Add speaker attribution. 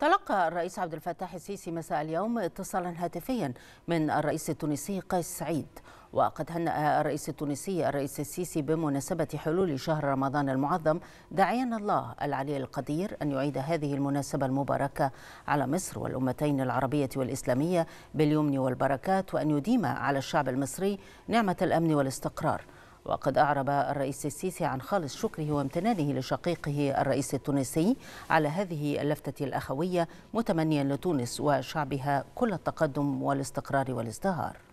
Speaker 1: تلقى الرئيس عبد الفتاح السيسي مساء اليوم اتصالا هاتفيا من الرئيس التونسي قيس سعيد وقد هنأ الرئيس التونسي الرئيس السيسي بمناسبة حلول شهر رمضان المعظم داعيا الله العلي القدير أن يعيد هذه المناسبة المباركة على مصر والأمتين العربية والإسلامية باليمن والبركات وأن يديم على الشعب المصري نعمة الأمن والاستقرار وقد أعرب الرئيس السيسي عن خالص شكره وامتنانه لشقيقه الرئيس التونسي على هذه اللفتة الأخوية متمنيا لتونس وشعبها كل التقدم والاستقرار والازدهار